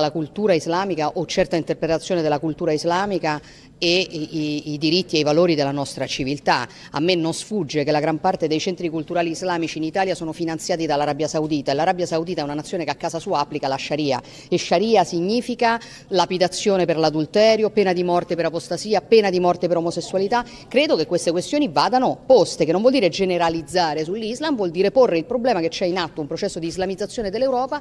La cultura islamica o certa interpretazione della cultura islamica e i, i, diritti e i valori della nostra civiltà. A me non sfugge che la gran parte dei centri culturali islamici in Italia sono finanziati dall'Arabia Saudita e l'Arabia Saudita è una nazione che a casa sua applica la Sharia e Sharia significa lapidazione per l'adulterio, pena di morte per apostasia, pena di morte per omosessualità. Credo che queste questioni vadano poste, che non vuol dire generalizzare sull'Islam, vuol dire porre il problema che c'è in atto un processo di islamizzazione dell'Europa